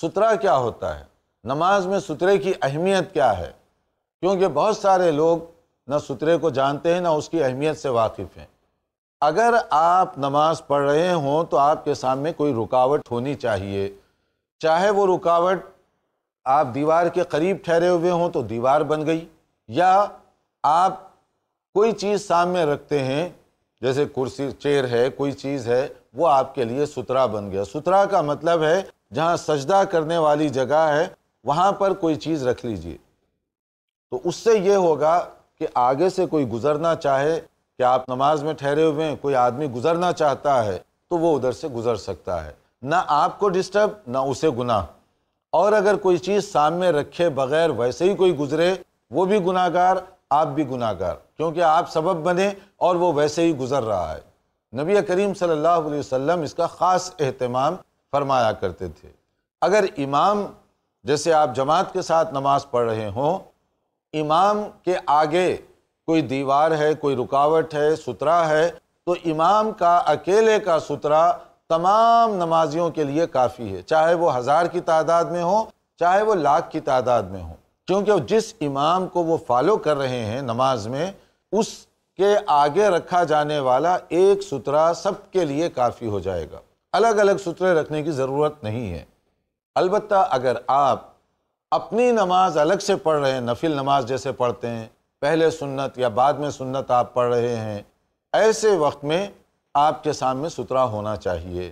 सुतरा क्या होता है नमाज में सुतरे की अहमियत क्या है क्योंकि बहुत सारे लोग न सुतरे को जानते हैं ना उसकी अहमियत से वाकिफ़ हैं अगर आप नमाज पढ़ रहे हों तो आपके सामने कोई रुकावट होनी चाहिए चाहे वो रुकावट आप दीवार के करीब ठहरे हुए हों तो दीवार बन गई या आप कोई चीज़ सामने रखते हैं जैसे कुर्सी चेयर है कोई चीज़ है वो आपके लिए सुतरा बन गया सुतरा का मतलब है जहाँ सजदा करने वाली जगह है वहाँ पर कोई चीज़ रख लीजिए तो उससे ये होगा कि आगे से कोई गुजरना चाहे कि आप नमाज में ठहरे हुए हैं कोई आदमी गुजरना चाहता है तो वो उधर से गुजर सकता है ना आपको डिस्टर्ब ना उसे गुनाह और अगर कोई चीज़ सामने रखे बगैर वैसे ही कोई गुजरे वो भी गुनाहगार आप भी गुनाहगार क्योंकि आप सबब बने और वो वैसे ही गुजर रहा है नबी करीम सल्लल्लाहु अलैहि वसल्लम इसका ख़ास अहतमाम फरमाया करते थे अगर इमाम जैसे आप जमात के साथ नमाज पढ़ रहे हों इमाम के आगे कोई दीवार है कोई रुकावट है सुतरा है तो इमाम का अकेले का सुतरा तमाम नमाजियों के लिए काफ़ी है चाहे वो हज़ार की तादाद में हो चाहे वो लाख की तादाद में हो क्योंकि जिस इमाम को वो फॉलो कर रहे हैं नमाज में उसके आगे रखा जाने वाला एक सुतरा सबके लिए काफ़ी हो जाएगा अलग अलग सुतरे रखने की ज़रूरत नहीं है अलबत् अगर आप अपनी नमाज अलग से पढ़ रहे हैं नफिल नमाज जैसे पढ़ते हैं पहले सुन्नत या बाद में सुन्नत आप पढ़ रहे हैं ऐसे वक्त में आपके सामने सुतरा होना चाहिए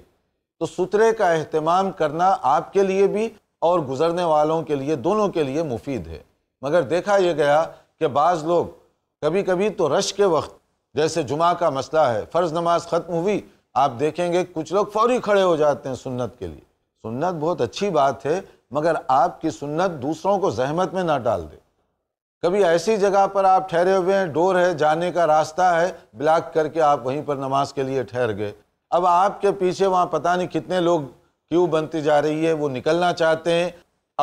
तो सुतरे का अहतमाम करना आपके लिए भी और गुज़रने वालों के लिए दोनों के लिए मुफीद है मगर देखा यह गया कि बाज़ लोग कभी कभी तो रश के वक्त जैसे जुमा का मसला है फ़र्ज़ नमाज ख़त्म हुई आप देखेंगे कुछ लोग फौरी खड़े हो जाते हैं सुन्नत के लिए सुन्नत बहुत अच्छी बात है मगर आपकी सुन्नत दूसरों को जहमत में ना डाल दे कभी ऐसी जगह पर आप ठहरे हुए हैं डोर है जाने का रास्ता है ब्लॉक करके आप वहीं पर नमाज के लिए ठहर गए अब आपके पीछे वहाँ पता नहीं कितने लोग क्यों बनती जा रही है वो निकलना चाहते हैं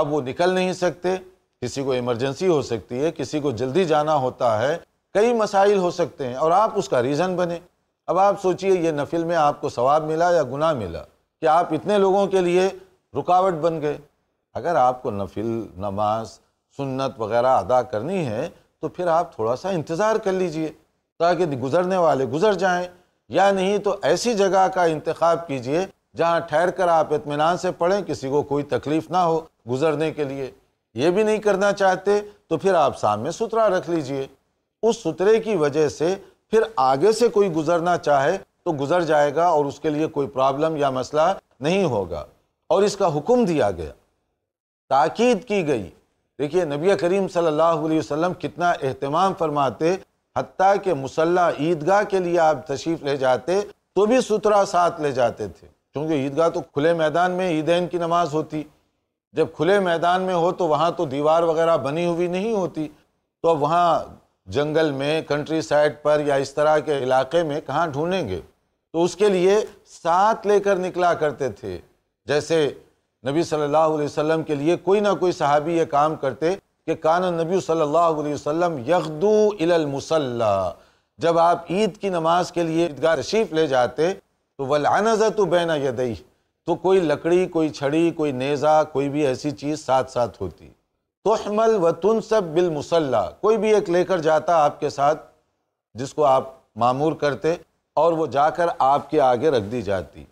अब वो निकल नहीं सकते किसी को इमरजेंसी हो सकती है किसी को जल्दी जाना होता है कई मसाइल हो सकते हैं और आप उसका रीज़न बने अब आप सोचिए ये नफिल में आपको सवाब मिला या गुनाह मिला कि आप इतने लोगों के लिए रुकावट बन गए अगर आपको नफिल नमाज सुन्नत वगैरह अदा करनी है तो फिर आप थोड़ा सा इंतज़ार कर लीजिए ताकि गुज़रने वाले गुज़र जाएं या नहीं तो ऐसी जगह का इंतखब कीजिए जहाँ ठहर कर आप इतमान से पढ़ें किसी को कोई तकलीफ़ ना हो गुज़रने के लिए ये भी नहीं करना चाहते तो फिर आप सामने सुथरा रख लीजिए उस सुतरे की वजह से फिर आगे से कोई गुजरना चाहे तो गुजर जाएगा और उसके लिए कोई प्रॉब्लम या मसला नहीं होगा और इसका हुक्म दिया गया ताकीद की गई देखिए नबी करीम सल्लल्लाहु अलैहि वसल्लम कितना अहतमाम फरमाते हती के मुसल्ला ईदगाह के लिए आप तशरीफ़ ले जाते तो भी सुतरा साथ ले जाते थे क्योंकि ईदगाह तो खुले मैदान में ईदेन की नमाज होती जब खुले मैदान में हो तो वहाँ तो दीवार वगैरह बनी हुई नहीं होती तो अब वहाँ जंगल में कंट्री साइड पर या इस तरह के इलाके में कहाँ ढूंढेंगे तो उसके लिए साथ लेकर निकला करते थे जैसे नबी सल्लल्लाहु अलैहि वसल्लम के लिए कोई ना कोई सहाबी ये काम करते कि कान नबी सल्लल्लाहु अलैहि वसल्लम यखदू इलल मुसल्ला जब आप ईद की नमाज के लिए ईदगाह रशीफ़ ले जाते तो वलानजा तो बैना यदई तो कोई लकड़ी कोई छड़ी कोई नेज़ा कोई भी ऐसी चीज़ साथ साथ होती तोहमल व तुन सब बिल मुसल्ला कोई भी एक लेकर जाता आपके साथ जिसको आप मामूर करते और वो जाकर आपके आगे रख दी जाती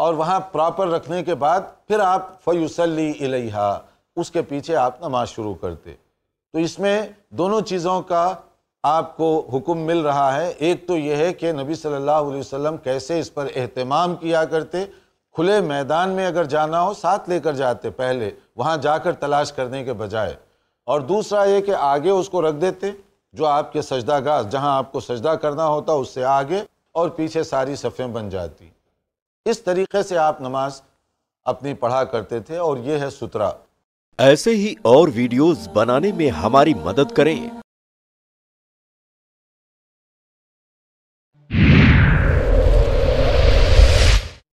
और वहाँ प्रॉपर रखने के बाद फिर आप फ़युसली इलेहा उसके पीछे आप नमाज शुरू करते तो इसमें दोनों चीज़ों का आपको हुक्म मिल रहा है एक तो यह है कि नबी सल्लल्लाहु अलैहि वसल्लम कैसे इस पर अहतमाम किया करते खुले मैदान में अगर जाना हो साथ लेकर जाते पहले वहाँ जाकर तलाश करने के बजाय और दूसरा ये कि आगे उसको रख देते जो आपके सजदा गाह जहाँ आपको सजदा करना होता उससे आगे और पीछे सारी सफ़ें बन जाती इस तरीके से आप नमाज अपनी पढ़ा करते थे और ये है सुतरा ऐसे ही और वीडियोस बनाने में हमारी मदद करें